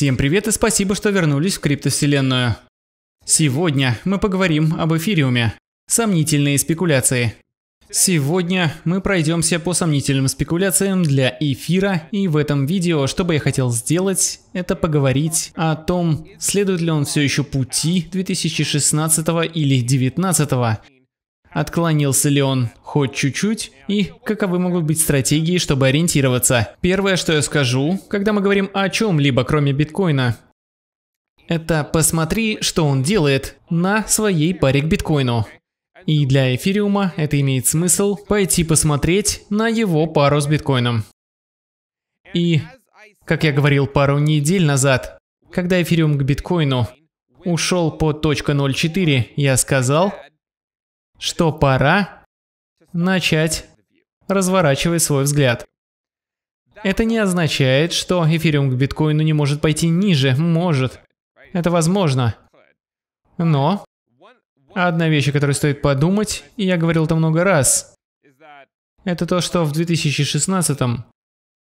Всем привет и спасибо, что вернулись в криптовселенную. Сегодня мы поговорим об эфириуме. Сомнительные спекуляции. Сегодня мы пройдемся по сомнительным спекуляциям для эфира, и в этом видео, что бы я хотел сделать, это поговорить о том, следует ли он все еще пути 2016 или 2019, Отклонился ли он хоть чуть-чуть? И каковы могут быть стратегии, чтобы ориентироваться? Первое, что я скажу, когда мы говорим о чем-либо, кроме биткоина, это посмотри, что он делает на своей паре к биткоину. И для эфириума это имеет смысл пойти посмотреть на его пару с биткоином. И, как я говорил пару недель назад, когда эфириум к биткоину ушел по .04, я сказал, что пора начать разворачивать свой взгляд. Это не означает, что эфириум к биткоину не может пойти ниже, может. Это возможно. Но одна вещь, о которой стоит подумать, и я говорил это много раз, это то, что в 2016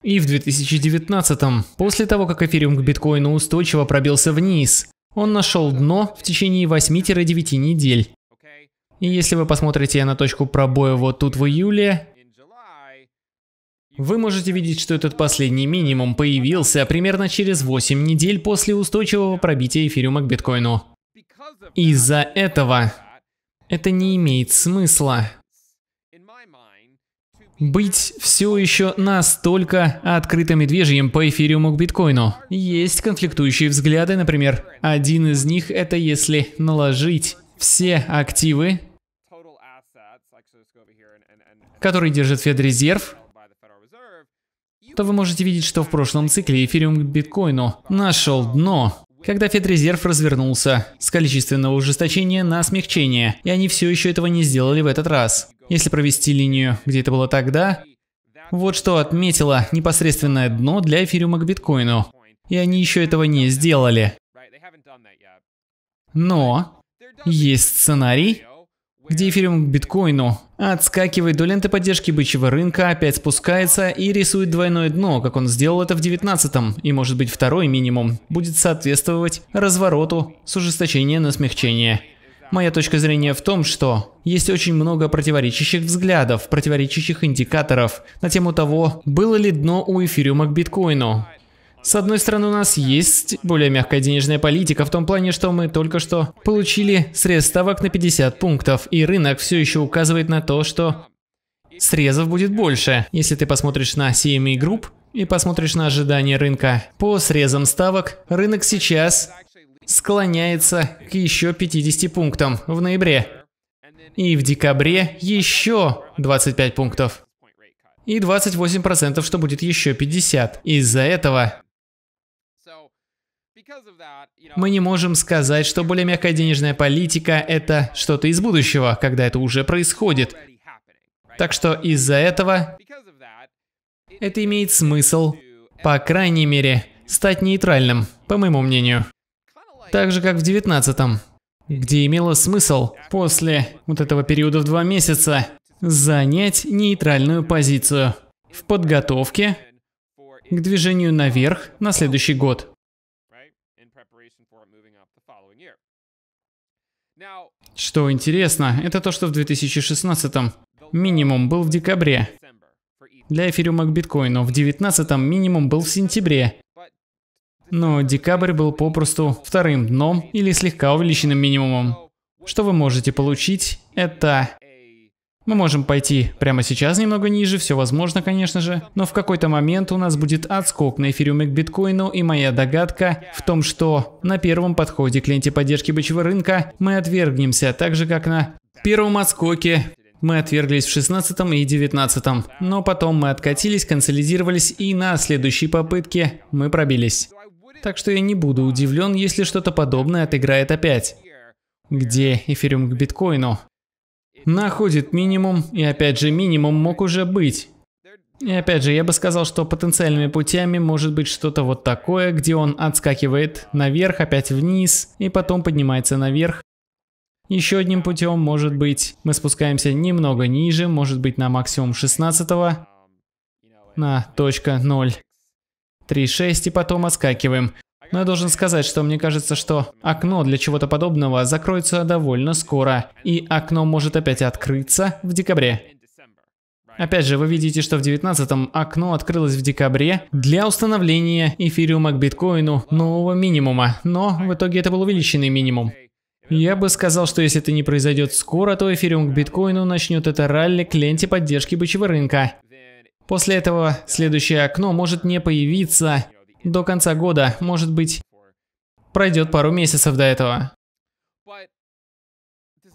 и в 2019, после того, как эфириум к биткоину устойчиво пробился вниз, он нашел дно в течение 8-9 недель. И если вы посмотрите на точку пробоя вот тут в июле, вы можете видеть, что этот последний минимум появился примерно через 8 недель после устойчивого пробития эфириума к биткоину. Из-за этого это не имеет смысла быть все еще настолько открытым медвежьем по эфириуму к биткоину. Есть конфликтующие взгляды, например, один из них это если наложить все активы который держит Федрезерв, то вы можете видеть, что в прошлом цикле эфириум к биткоину нашел дно, когда Федрезерв развернулся с количественного ужесточения на смягчение, и они все еще этого не сделали в этот раз. Если провести линию, где это было тогда, вот что отметило непосредственное дно для эфириума к биткоину, и они еще этого не сделали. Но есть сценарий, где эфириум к биткоину отскакивает до ленты поддержки бычьего рынка, опять спускается и рисует двойное дно, как он сделал это в 19-м, и может быть второй минимум будет соответствовать развороту с ужесточения на смягчение. Моя точка зрения в том, что есть очень много противоречащих взглядов, противоречащих индикаторов на тему того, было ли дно у эфириума к биткоину. С одной стороны, у нас есть более мягкая денежная политика в том плане, что мы только что получили срез ставок на 50 пунктов, и рынок все еще указывает на то, что срезов будет больше. Если ты посмотришь на CME Group и посмотришь на ожидания рынка по срезам ставок, рынок сейчас склоняется к еще 50 пунктам в ноябре. И в декабре еще 25 пунктов. И 28%, что будет еще 50. Из-за этого мы не можем сказать, что более мягкая денежная политика – это что-то из будущего, когда это уже происходит. Так что из-за этого это имеет смысл, по крайней мере, стать нейтральным, по моему мнению. Так же, как в 19-м, где имело смысл после вот этого периода в два месяца занять нейтральную позицию в подготовке к движению наверх на следующий год. Что интересно, это то, что в 2016-м минимум был в декабре для эфириума к биткоину, в 2019-м минимум был в сентябре, но декабрь был попросту вторым дном или слегка увеличенным минимумом. Что вы можете получить, это мы можем пойти прямо сейчас немного ниже, все возможно, конечно же, но в какой-то момент у нас будет отскок на эфириуме к биткоину, и моя догадка в том, что на первом подходе к ленте поддержки бычьего рынка мы отвергнемся, так же как на первом отскоке мы отверглись в 16 и 19, но потом мы откатились, консолидировались и на следующей попытке мы пробились. Так что я не буду удивлен, если что-то подобное отыграет опять. Где эфириум к биткоину? находит минимум, и опять же минимум мог уже быть. И опять же, я бы сказал, что потенциальными путями может быть что-то вот такое, где он отскакивает наверх, опять вниз, и потом поднимается наверх. Еще одним путем может быть мы спускаемся немного ниже, может быть на максимум 16 на точка 0. 3.6 и потом отскакиваем. Но я должен сказать, что мне кажется, что окно для чего-то подобного закроется довольно скоро, и окно может опять открыться в декабре. Опять же, вы видите, что в 19-м окно открылось в декабре для установления эфириума к биткоину нового минимума, но в итоге это был увеличенный минимум. Я бы сказал, что если это не произойдет скоро, то эфириум к биткоину начнет это ралли к ленте поддержки бычьего рынка. После этого следующее окно может не появиться, до конца года, может быть, пройдет пару месяцев до этого.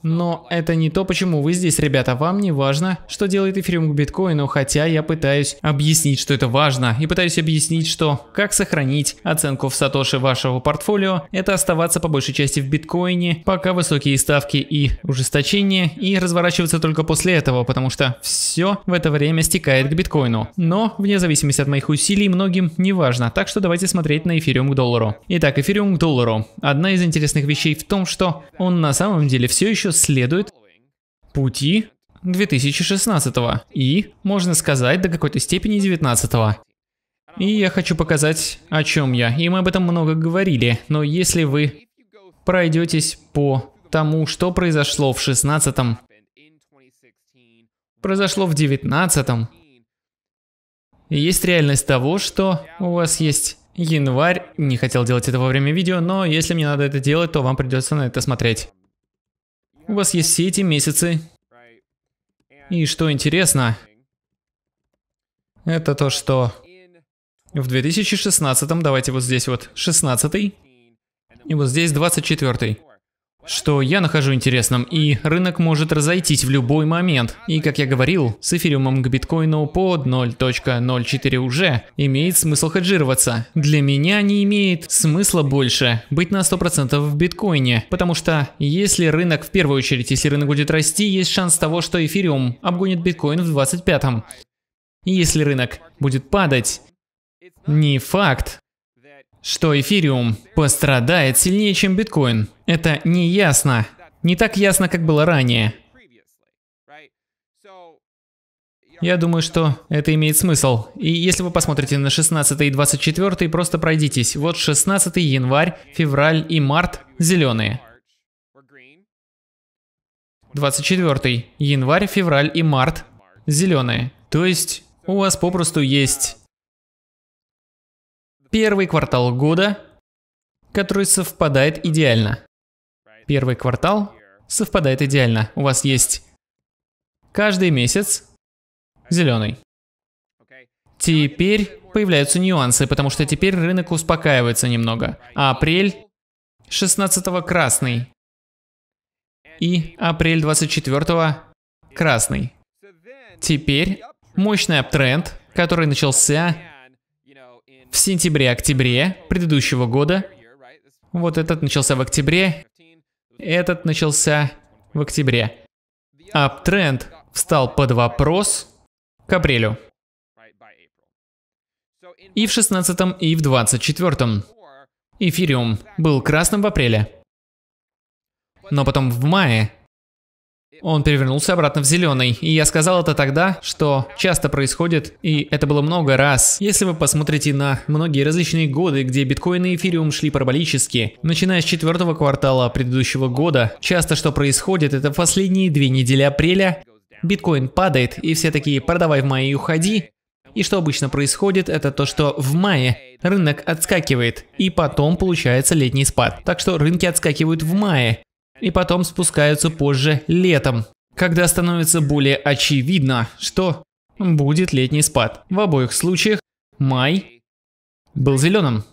Но это не то, почему вы здесь, ребята. Вам не важно, что делает эфириум к биткоину, хотя я пытаюсь объяснить, что это важно. И пытаюсь объяснить, что как сохранить оценку в Сатоши вашего портфолио, это оставаться по большей части в биткоине, пока высокие ставки и ужесточение, и разворачиваться только после этого, потому что все в это время стекает к биткоину. Но, вне зависимости от моих усилий, многим не важно. Так что давайте смотреть на эфириум к доллару. Итак, эфириум к доллару. Одна из интересных вещей в том, что он на самом деле все еще следует пути 2016 и, можно сказать, до какой-то степени 2019 И я хочу показать, о чем я. И мы об этом много говорили, но если вы пройдетесь по тому, что произошло в 16 произошло в 19 есть реальность того, что у вас есть январь. Не хотел делать это во время видео, но если мне надо это делать, то вам придется на это смотреть. У вас есть все эти месяцы. И что интересно, это то, что в 2016, давайте вот здесь вот 16, и вот здесь 24 что я нахожу интересным, и рынок может разойтись в любой момент. И, как я говорил, с эфириумом к биткоину под 0.04 уже имеет смысл хеджироваться. Для меня не имеет смысла больше быть на 100% в биткоине, потому что если рынок, в первую очередь, если рынок будет расти, есть шанс того, что эфириум обгонит биткоин в 25-м. И если рынок будет падать, не факт, что эфириум пострадает сильнее, чем биткоин. Это не ясно. Не так ясно, как было ранее. Я думаю, что это имеет смысл. И если вы посмотрите на 16 и 24, просто пройдитесь. Вот 16 январь, февраль и март зеленые. 24 январь, февраль и март зеленые. То есть у вас попросту есть первый квартал года, который совпадает идеально. Первый квартал совпадает идеально. У вас есть каждый месяц зеленый. Теперь появляются нюансы, потому что теперь рынок успокаивается немного. А апрель 16 красный и апрель 24 красный. Теперь мощный аптренд, который начался в сентябре-октябре предыдущего года. Вот этот начался в октябре, этот начался в октябре. Аптренд встал под вопрос к апрелю. И в 16 и в 24 Эфириум был красным в апреле. Но потом в мае он перевернулся обратно в зеленый, и я сказал это тогда, что часто происходит, и это было много раз. Если вы посмотрите на многие различные годы, где биткоин и эфириум шли параболически, начиная с четвертого квартала предыдущего года, часто что происходит, это в последние две недели апреля биткоин падает, и все такие «продавай в мае и уходи», и что обычно происходит, это то, что в мае рынок отскакивает, и потом получается летний спад. Так что рынки отскакивают в мае, и потом спускаются позже летом, когда становится более очевидно, что будет летний спад. В обоих случаях май был зеленым.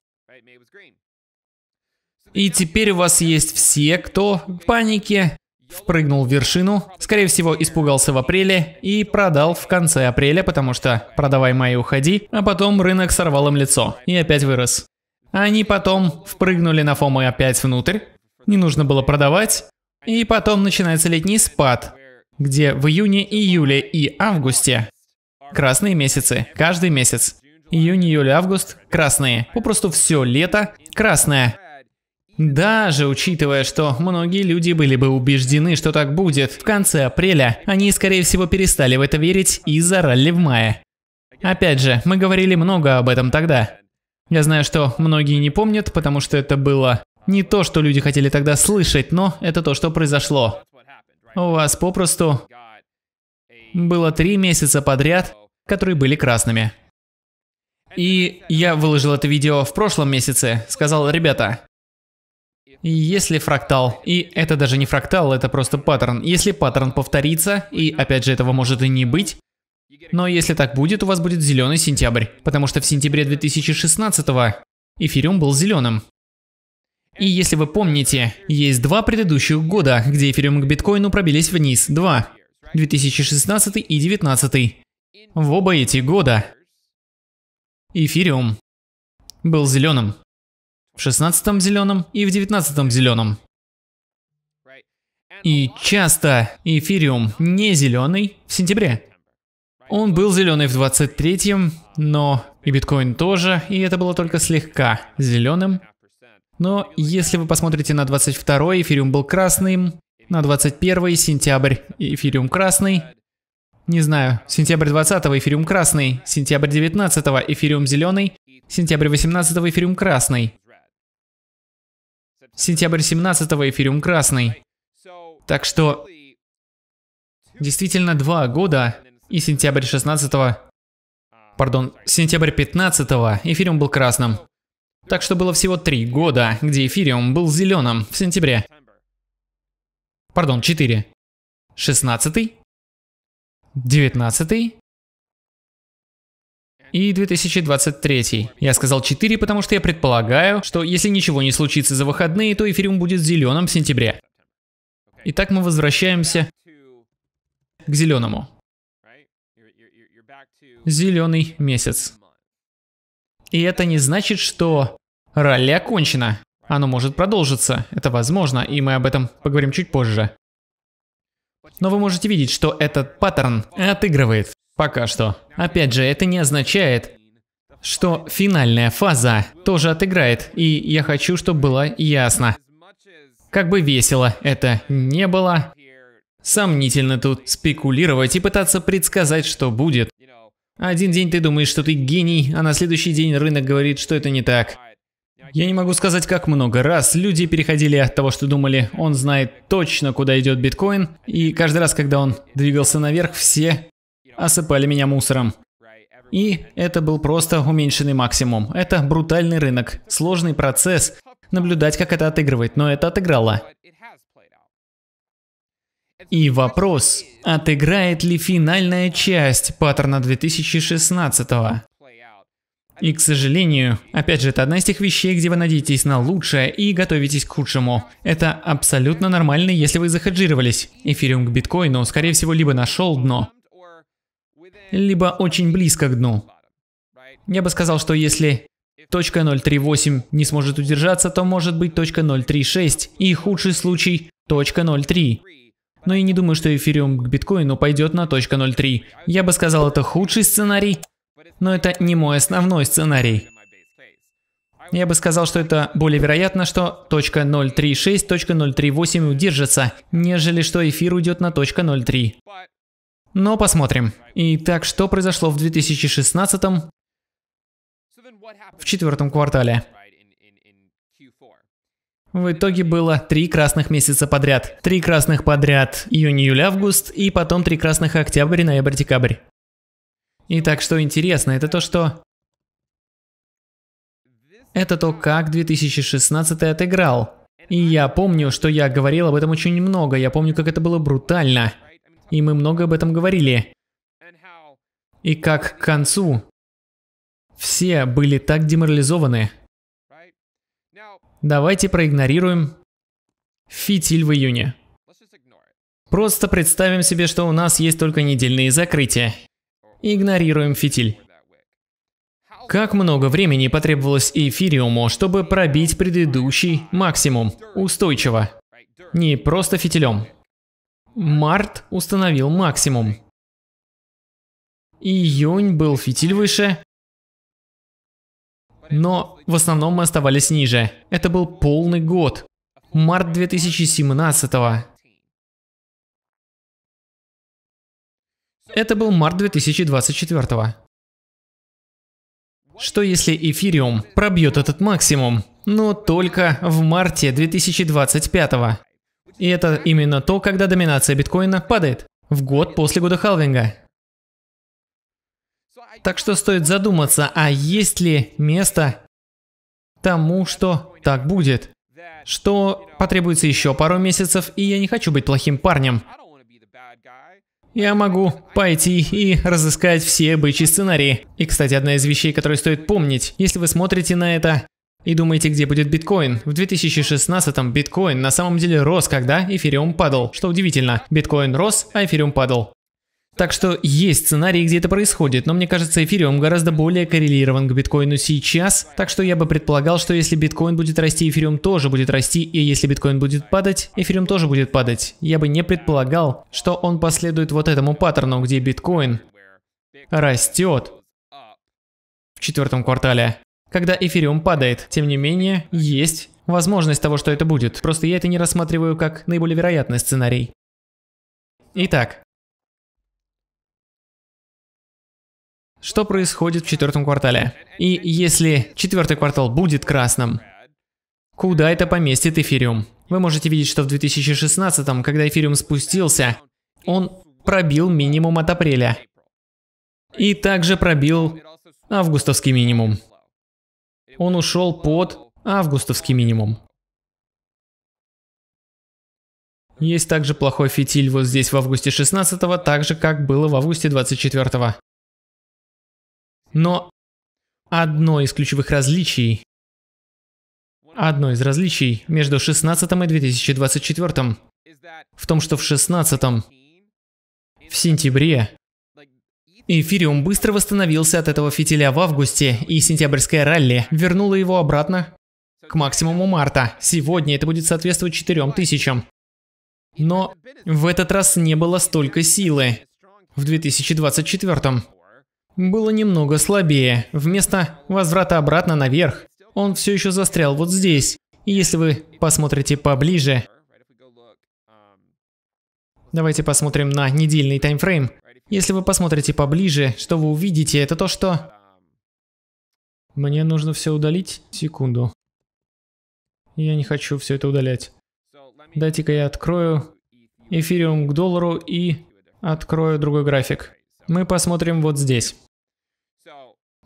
И теперь у вас есть все, кто в панике впрыгнул в вершину, скорее всего испугался в апреле и продал в конце апреля, потому что продавай май уходи, а потом рынок сорвал им лицо и опять вырос. Они потом впрыгнули на фомо опять внутрь, не нужно было продавать. И потом начинается летний спад, где в июне, июле и августе красные месяцы, каждый месяц. Июнь, июль, август – красные. Попросту все лето – красное. Даже учитывая, что многие люди были бы убеждены, что так будет, в конце апреля они, скорее всего, перестали в это верить и зарали в мае. Опять же, мы говорили много об этом тогда. Я знаю, что многие не помнят, потому что это было не то, что люди хотели тогда слышать, но это то, что произошло. У вас попросту было три месяца подряд, которые были красными. И я выложил это видео в прошлом месяце, сказал, ребята, если фрактал, и это даже не фрактал, это просто паттерн, если паттерн повторится, и опять же этого может и не быть, но если так будет, у вас будет зеленый сентябрь, потому что в сентябре 2016 эфириум был зеленым. И если вы помните, есть два предыдущих года, где эфириум к биткоину пробились вниз, два, 2016 и 2019. В оба эти года эфириум был зеленым. В 16 зеленым и в 19 зеленым. И часто эфириум не зеленый в сентябре. Он был зеленый в 23 но и биткоин тоже, и это было только слегка зеленым но если вы посмотрите на 22 эфириум был красным, на 21 сентябрь эфириум красный, не знаю, сентябрь 20 эфириум красный, сентябрь 19 эфириум зеленый, сентябрь 18 эфириум красный, сентябрь 17 эфириум красный. Так что действительно два года и сентябрь 16 пардон, сентябрь 15 эфириум был красным. Так что было всего три года, где эфириум был зеленым в сентябре. Пардон, четыре, шестнадцатый, девятнадцатый и 2023. Я сказал 4, потому что я предполагаю, что если ничего не случится за выходные, то эфириум будет зеленым в сентябре. Итак, мы возвращаемся к зеленому. Зеленый месяц. И это не значит, что ралли окончено. Оно может продолжиться, это возможно, и мы об этом поговорим чуть позже. Но вы можете видеть, что этот паттерн отыгрывает. Пока что. Опять же, это не означает, что финальная фаза тоже отыграет, и я хочу, чтобы было ясно. Как бы весело это не было, сомнительно тут спекулировать и пытаться предсказать, что будет. Один день ты думаешь, что ты гений, а на следующий день рынок говорит, что это не так. Я не могу сказать, как много раз люди переходили от того, что думали, он знает точно, куда идет биткоин, и каждый раз, когда он двигался наверх, все осыпали меня мусором. И это был просто уменьшенный максимум. Это брутальный рынок, сложный процесс, наблюдать, как это отыгрывает, но это отыграло. И вопрос, отыграет ли финальная часть паттерна 2016 -го? И, к сожалению, опять же, это одна из тех вещей, где вы надеетесь на лучшее и готовитесь к худшему. Это абсолютно нормально, если вы захеджировались. Эфириум к биткоину, скорее всего, либо нашел дно, либо очень близко к дну. Я бы сказал, что если точка 0.38 не сможет удержаться, то может быть точка 0.36 и худший случай точка 0.3 но я не думаю, что эфириум к биткоину пойдет на .03. Я бы сказал, это худший сценарий, но это не мой основной сценарий. Я бы сказал, что это более вероятно, что .036, .038 удержится, нежели что эфир уйдет на .03. Но посмотрим. Итак, что произошло в 2016 в четвертом квартале? В итоге было три красных месяца подряд. Три красных подряд июнь, июль, август и потом три красных октябрь, ноябрь, декабрь. Итак, что интересно, это то, что... Это то, как 2016 отыграл. И я помню, что я говорил об этом очень много, я помню, как это было брутально. И мы много об этом говорили. И как к концу все были так деморализованы. Давайте проигнорируем фитиль в июне. Просто представим себе, что у нас есть только недельные закрытия. Игнорируем фитиль. Как много времени потребовалось эфириуму, чтобы пробить предыдущий максимум устойчиво? Не просто фитилем. Март установил максимум. Июнь был фитиль выше, но в основном мы оставались ниже. Это был полный год. Март 2017 -го. Это был март 2024 -го. Что если эфириум пробьет этот максимум, но только в марте 2025 -го? И это именно то, когда доминация биткоина падает. В год после года халвинга. Так что стоит задуматься, а есть ли место тому, что так будет? Что потребуется еще пару месяцев, и я не хочу быть плохим парнем. Я могу пойти и разыскать все бычьи сценарии. И, кстати, одна из вещей, которые стоит помнить, если вы смотрите на это и думаете, где будет биткоин? В 2016-м биткоин на самом деле рос, когда эфириум падал. Что удивительно, биткоин рос, а эфириум падал. Так что есть сценарии, где это происходит, но мне кажется, эфириум гораздо более коррелирован к биткоину сейчас, так что я бы предполагал, что если биткоин будет расти, эфириум тоже будет расти, и если биткоин будет падать, эфириум тоже будет падать. Я бы не предполагал, что он последует вот этому паттерну, где биткоин растет в четвертом квартале, когда эфириум падает. Тем не менее, есть возможность того, что это будет. Просто я это не рассматриваю как наиболее вероятный сценарий. Итак, что происходит в четвертом квартале. И если четвертый квартал будет красным, куда это поместит эфириум? Вы можете видеть, что в 2016, когда эфириум спустился, он пробил минимум от апреля. И также пробил августовский минимум. Он ушел под августовский минимум. Есть также плохой фитиль вот здесь в августе 16, так же как было в августе 24. Но одно из ключевых различий Одно из различий между 16 и 2024 в том, что в 16 в сентябре эфириум быстро восстановился от этого фитиля в августе, и сентябрьское ралли вернуло его обратно к максимуму марта. Сегодня это будет соответствовать 4000. Но в этот раз не было столько силы в 2024 было немного слабее. Вместо возврата обратно наверх, он все еще застрял вот здесь. И если вы посмотрите поближе... Давайте посмотрим на недельный таймфрейм. Если вы посмотрите поближе, что вы увидите, это то, что... Мне нужно все удалить? Секунду. Я не хочу все это удалять. Дайте-ка я открою эфириум к доллару и открою другой график. Мы посмотрим вот здесь.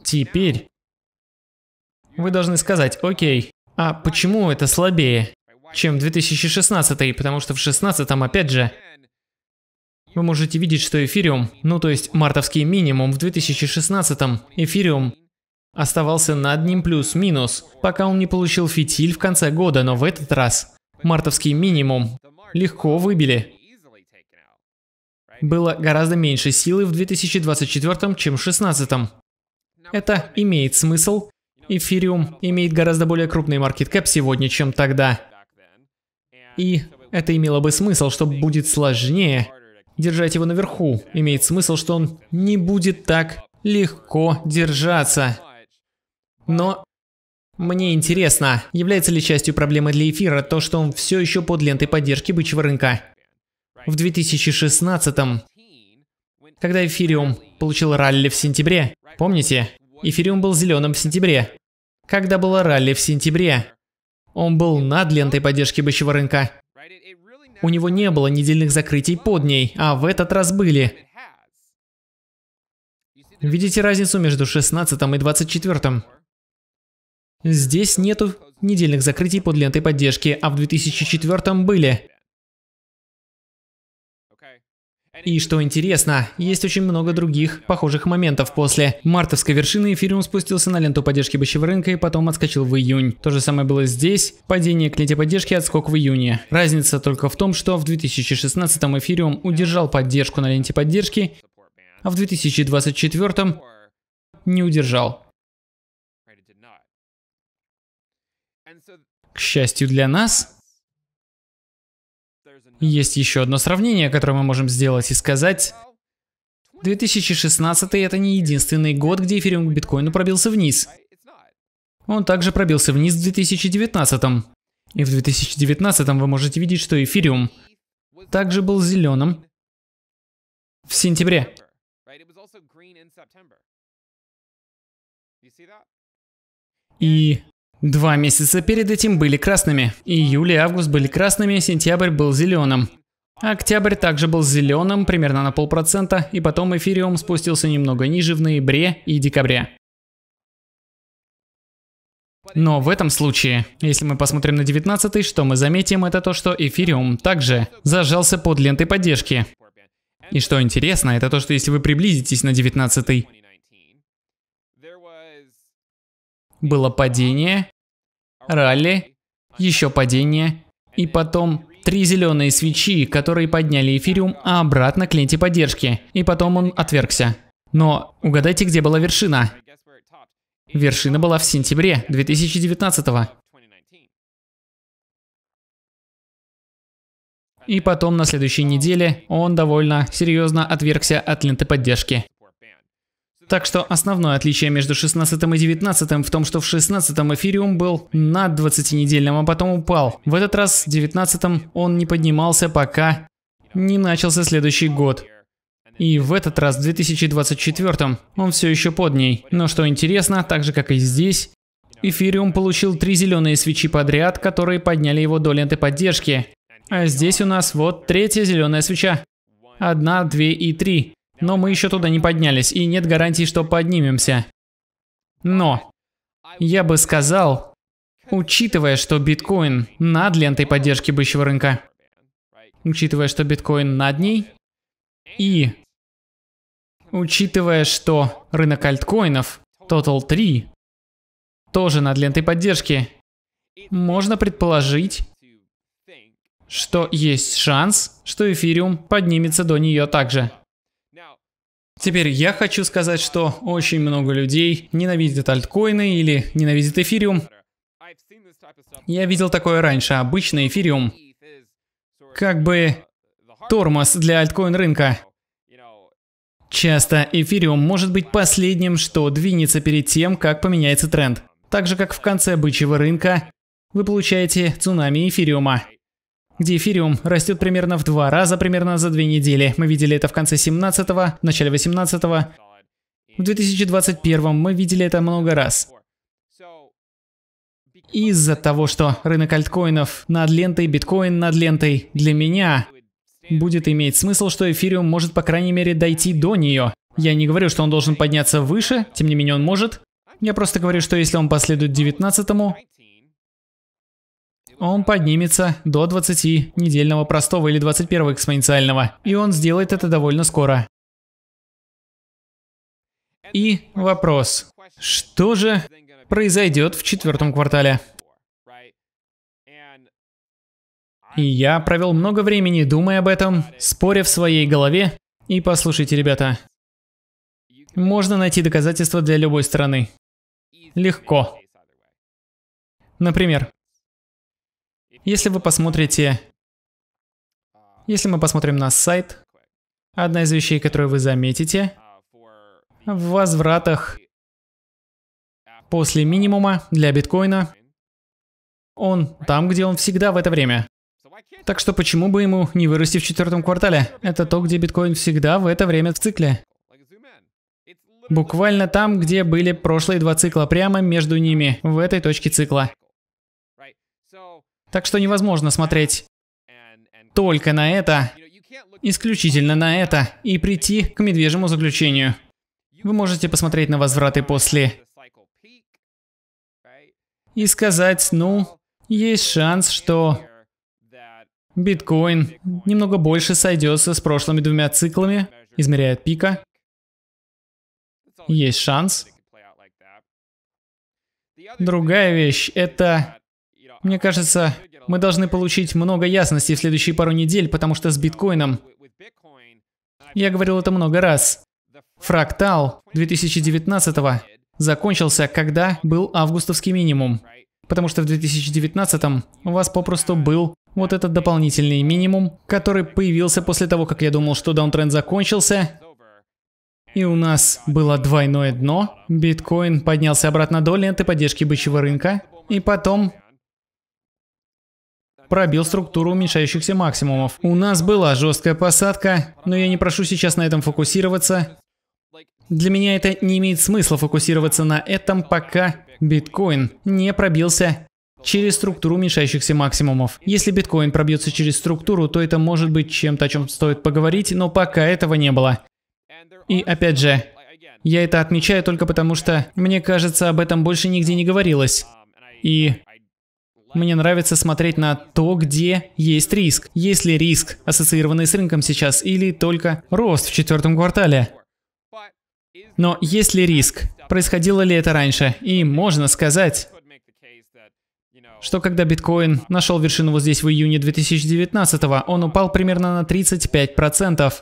Теперь вы должны сказать, окей, а почему это слабее, чем 2016? Потому что в 2016, опять же, вы можете видеть, что эфириум, ну то есть мартовский минимум в 2016, эфириум оставался над ним плюс-минус, пока он не получил фитиль в конце года, но в этот раз мартовский минимум легко выбили. Было гораздо меньше силы в 2024, чем в 2016. Это имеет смысл. Эфириум имеет гораздо более крупный маркеткэп сегодня, чем тогда. И это имело бы смысл, что будет сложнее держать его наверху. Имеет смысл, что он не будет так легко держаться. Но мне интересно, является ли частью проблемы для эфира то, что он все еще под лентой поддержки бычьего рынка. В 2016 когда эфириум получил ралли в сентябре, помните? Эфириум был зеленым в сентябре. Когда было ралли в сентябре? Он был над лентой поддержки бычьего рынка. У него не было недельных закрытий под ней, а в этот раз были. Видите разницу между 16 и 24? Здесь нету недельных закрытий под лентой поддержки, а в 2004 были. И что интересно, есть очень много других похожих моментов после. Мартовской вершины эфириум спустился на ленту поддержки бычьего рынка и потом отскочил в июнь. То же самое было здесь, падение к ленте поддержки отскок в июне. Разница только в том, что в 2016 эфириум удержал поддержку на ленте поддержки, а в 2024 не удержал. К счастью для нас, есть еще одно сравнение, которое мы можем сделать и сказать. 2016 это не единственный год, где эфириум к биткоину пробился вниз. Он также пробился вниз в 2019. И в 2019 вы можете видеть, что эфириум также был зеленым в сентябре. И Два месяца перед этим были красными. Июль и август были красными, сентябрь был зеленым. Октябрь также был зеленым, примерно на полпроцента, и потом эфириум спустился немного ниже в ноябре и декабре. Но в этом случае, если мы посмотрим на 19 что мы заметим, это то, что эфириум также зажался под лентой поддержки. И что интересно, это то, что если вы приблизитесь на 19 Было падение, ралли, еще падение, и потом три зеленые свечи, которые подняли эфириум, а обратно к ленте поддержки. И потом он отвергся. Но угадайте, где была вершина? Вершина была в сентябре 2019 -го. И потом на следующей неделе он довольно серьезно отвергся от ленты поддержки. Так что основное отличие между 16 и 19 в том, что в 16 эфириум был над 20 недельным, а потом упал. В этот раз в 19 он не поднимался, пока не начался следующий год. И в этот раз, в 2024, он все еще под ней. Но что интересно, так же как и здесь, Эфириум получил три зеленые свечи подряд, которые подняли его до ленты поддержки. А здесь у нас вот третья зеленая свеча. Одна, две и три. Но мы еще туда не поднялись, и нет гарантии, что поднимемся. Но, я бы сказал, учитывая, что биткоин над лентой поддержки бычьего рынка, учитывая, что биткоин над ней, и учитывая, что рынок альткоинов, Total 3, тоже над лентой поддержки, можно предположить, что есть шанс, что эфириум поднимется до нее также. Теперь я хочу сказать, что очень много людей ненавидят альткоины или ненавидят эфириум. Я видел такое раньше, Обычно эфириум. Как бы тормоз для альткоин рынка. Часто эфириум может быть последним, что двинется перед тем, как поменяется тренд. Так же, как в конце бычьего рынка, вы получаете цунами эфириума где эфириум растет примерно в два раза, примерно за две недели. Мы видели это в конце 17-го, в начале 18-го. В 2021 мы видели это много раз. Из-за того, что рынок альткоинов над лентой, биткоин над лентой, для меня будет иметь смысл, что эфириум может, по крайней мере, дойти до нее. Я не говорю, что он должен подняться выше, тем не менее он может. Я просто говорю, что если он последует 19-му, он поднимется до 20 недельного простого или 21 экспоненциального, и он сделает это довольно скоро. И вопрос, что же произойдет в четвертом квартале? И я провел много времени, думая об этом, споря в своей голове. И послушайте, ребята, можно найти доказательства для любой стороны Легко. Например, если вы посмотрите... Если мы посмотрим на сайт, одна из вещей, которую вы заметите, в возвратах после минимума для биткоина, он там, где он всегда в это время. Так что почему бы ему не вырасти в четвертом квартале? Это то, где биткоин всегда в это время в цикле. Буквально там, где были прошлые два цикла, прямо между ними, в этой точке цикла. Так что невозможно смотреть только на это, исключительно на это, и прийти к медвежьему заключению. Вы можете посмотреть на возвраты после и сказать, ну, есть шанс, что биткоин немного больше сойдется с прошлыми двумя циклами, измеряет пика. Есть шанс. Другая вещь – это мне кажется, мы должны получить много ясности в следующие пару недель, потому что с биткоином... Я говорил это много раз. Фрактал 2019 -го закончился, когда был августовский минимум. Потому что в 2019 у вас попросту был вот этот дополнительный минимум, который появился после того, как я думал, что даунтренд закончился, и у нас было двойное дно, биткоин поднялся обратно до ленты поддержки бычьего рынка, и потом пробил структуру уменьшающихся максимумов. У нас была жесткая посадка, но я не прошу сейчас на этом фокусироваться. Для меня это не имеет смысла фокусироваться на этом, пока биткоин не пробился через структуру уменьшающихся максимумов. Если биткоин пробьется через структуру, то это может быть чем-то, о чем стоит поговорить, но пока этого не было. И опять же, я это отмечаю только потому, что, мне кажется, об этом больше нигде не говорилось. И мне нравится смотреть на то, где есть риск. Есть ли риск, ассоциированный с рынком сейчас, или только рост в четвертом квартале? Но есть ли риск? Происходило ли это раньше? И можно сказать, что когда биткоин нашел вершину вот здесь в июне 2019 он упал примерно на 35%.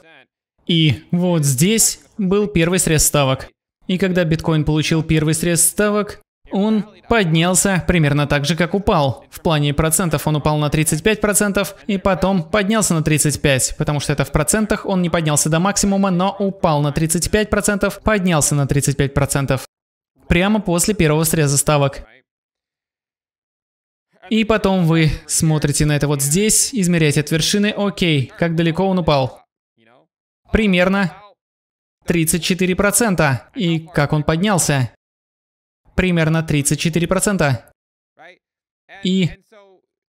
И вот здесь был первый срез ставок. И когда биткоин получил первый срез ставок, он поднялся примерно так же, как упал. В плане процентов он упал на 35% и потом поднялся на 35%, потому что это в процентах, он не поднялся до максимума, но упал на 35%, поднялся на 35%. Прямо после первого среза ставок. И потом вы смотрите на это вот здесь, измеряете от вершины, окей, как далеко он упал. Примерно 34%. И как он поднялся? примерно 34%. И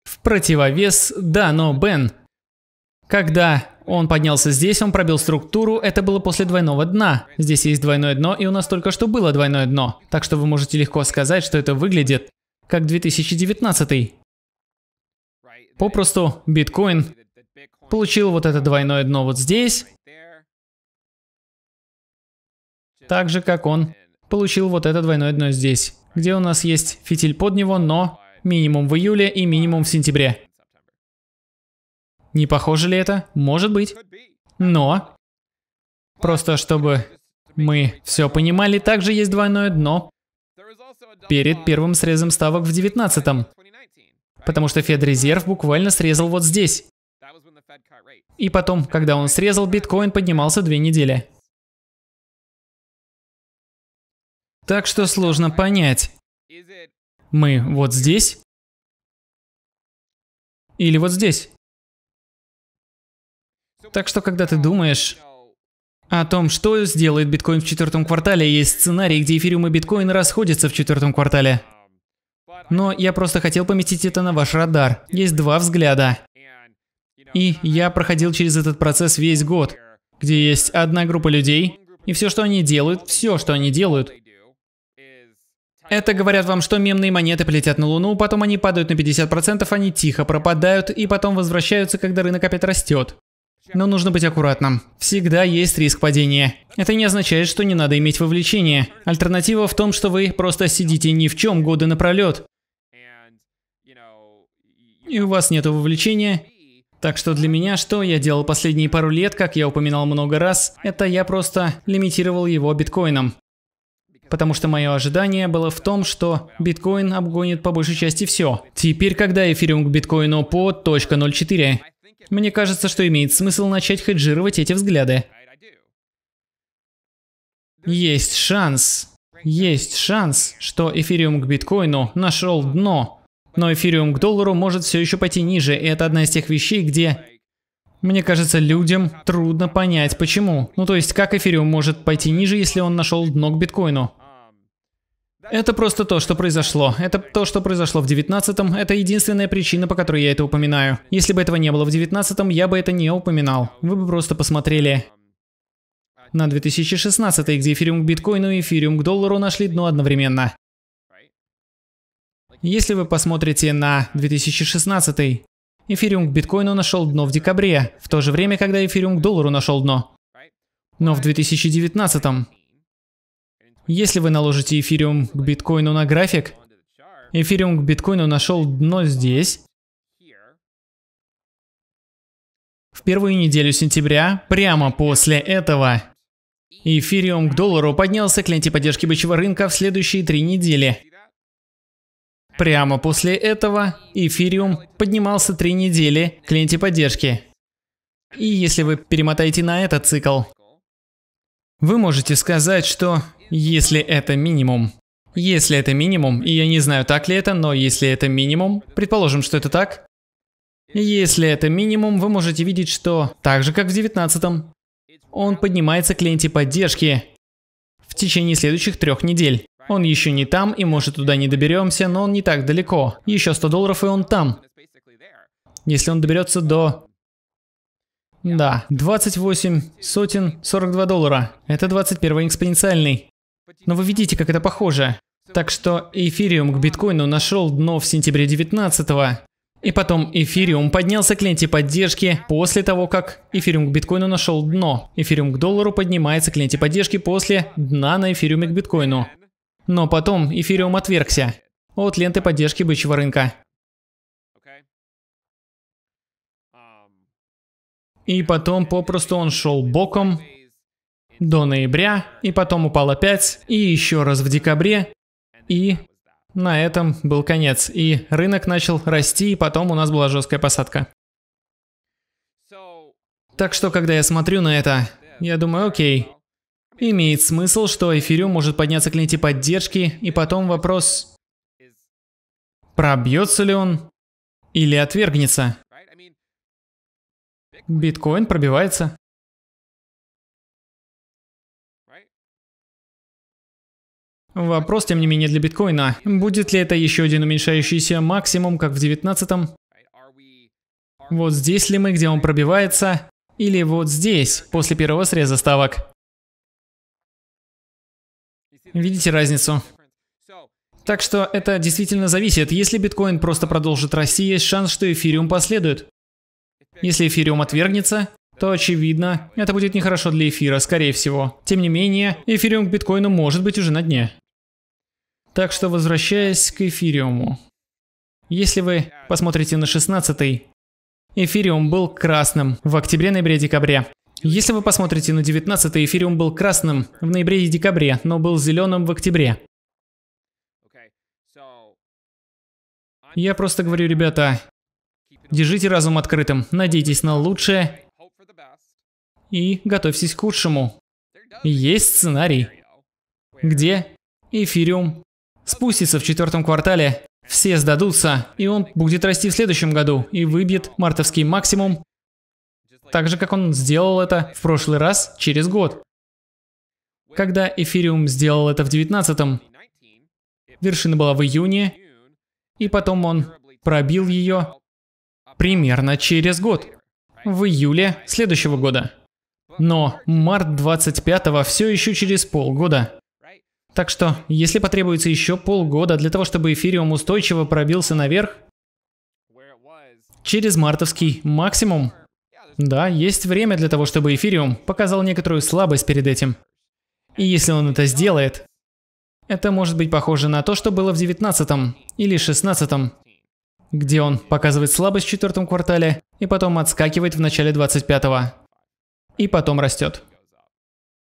в противовес, да, но Бен, когда он поднялся здесь, он пробил структуру, это было после двойного дна. Здесь есть двойное дно, и у нас только что было двойное дно. Так что вы можете легко сказать, что это выглядит как 2019. Попросту биткоин получил вот это двойное дно вот здесь, так же, как он получил вот это двойное дно здесь, где у нас есть фитиль под него, но минимум в июле и минимум в сентябре. Не похоже ли это? Может быть. Но, просто чтобы мы все понимали, также есть двойное дно перед первым срезом ставок в 19-м. Потому что Федрезерв буквально срезал вот здесь. И потом, когда он срезал, биткоин поднимался две недели. Так что сложно понять. Мы вот здесь? Или вот здесь? Так что, когда ты думаешь о том, что сделает биткоин в четвертом квартале, есть сценарий, где эфириум и биткоин расходятся в четвертом квартале. Но я просто хотел поместить это на ваш радар. Есть два взгляда. И я проходил через этот процесс весь год, где есть одна группа людей, и все, что они делают, все, что они делают, это говорят вам, что мемные монеты полетят на Луну, потом они падают на 50%, они тихо пропадают и потом возвращаются, когда рынок опять растет. Но нужно быть аккуратным. Всегда есть риск падения. Это не означает, что не надо иметь вовлечение. Альтернатива в том, что вы просто сидите ни в чем годы напролет. И у вас нет вовлечения. Так что для меня, что я делал последние пару лет, как я упоминал много раз, это я просто лимитировал его биткоином. Потому что мое ожидание было в том, что биткоин обгонит по большей части все. Теперь, когда эфириум к биткоину по .04, мне кажется, что имеет смысл начать хеджировать эти взгляды. Есть шанс, есть шанс, что эфириум к биткоину нашел дно, но эфириум к доллару может все еще пойти ниже, и это одна из тех вещей, где мне кажется, людям трудно понять, почему. Ну то есть, как эфириум может пойти ниже, если он нашел дно к биткоину? Это просто то, что произошло. Это то, что произошло в 19-м. Это единственная причина, по которой я это упоминаю. Если бы этого не было в 19-м, я бы это не упоминал. Вы бы просто посмотрели на 2016 где эфириум к биткоину и эфириум к доллару нашли дно одновременно. Если вы посмотрите на 2016 Эфириум к биткоину нашел дно в декабре, в то же время, когда эфириум к доллару нашел дно. Но в 2019 -м. Если вы наложите эфириум к биткоину на график, эфириум к биткоину нашел дно здесь. В первую неделю сентября, прямо после этого, эфириум к доллару поднялся к ленте поддержки бычьего рынка в следующие три недели. Прямо после этого эфириум поднимался три недели к ленте поддержки. И если вы перемотаете на этот цикл, вы можете сказать, что если это минимум, если это минимум, и я не знаю, так ли это, но если это минимум, предположим, что это так, если это минимум, вы можете видеть, что так же, как в 19 он поднимается к ленте поддержки в течение следующих трех недель. Он еще не там, и может туда не доберемся, но он не так далеко. Еще 100 долларов, и он там. Если он доберется до... Да, 28 сотен 42 доллара. Это 21 экспоненциальный. Но вы видите, как это похоже. Так что эфириум к биткоину нашел дно в сентябре 19 -го. И потом эфириум поднялся к ленте поддержки после того, как эфириум к биткоину нашел дно. Эфириум к доллару поднимается к ленте поддержки после дна на эфириуме к биткоину. Но потом эфириум отвергся от ленты поддержки бычьего рынка. И потом попросту он шел боком до ноября, и потом упал опять, и еще раз в декабре, и на этом был конец. И рынок начал расти, и потом у нас была жесткая посадка. Так что, когда я смотрю на это, я думаю, окей, Имеет смысл, что эфириум может подняться к ленте поддержки, и потом вопрос, пробьется ли он или отвергнется. Биткоин пробивается. Вопрос, тем не менее, для биткоина. Будет ли это еще один уменьшающийся максимум, как в 19-м? Вот здесь ли мы, где он пробивается? Или вот здесь, после первого среза ставок? Видите разницу? Так что это действительно зависит. Если биткоин просто продолжит расти, есть шанс, что эфириум последует. Если эфириум отвергнется, то очевидно, это будет нехорошо для эфира, скорее всего. Тем не менее, эфириум к биткоину может быть уже на дне. Так что возвращаясь к эфириуму. Если вы посмотрите на 16 эфириум был красным в октябре, ноябре, декабре. Если вы посмотрите на 19 эфириум был красным в ноябре и декабре, но был зеленым в октябре. Я просто говорю, ребята, держите разум открытым, надейтесь на лучшее и готовьтесь к худшему. Есть сценарий, где эфириум спустится в четвертом квартале, все сдадутся, и он будет расти в следующем году и выбьет мартовский максимум так же, как он сделал это в прошлый раз через год. Когда Эфириум сделал это в 19-м, вершина была в июне, и потом он пробил ее примерно через год, в июле следующего года. Но март 25-го все еще через полгода. Так что, если потребуется еще полгода для того, чтобы эфириум устойчиво пробился наверх, через мартовский максимум да, есть время для того, чтобы Эфириум показал некоторую слабость перед этим. И если он это сделает, это может быть похоже на то, что было в 19 или 16, где он показывает слабость в четвертом квартале и потом отскакивает в начале 25 и потом растет.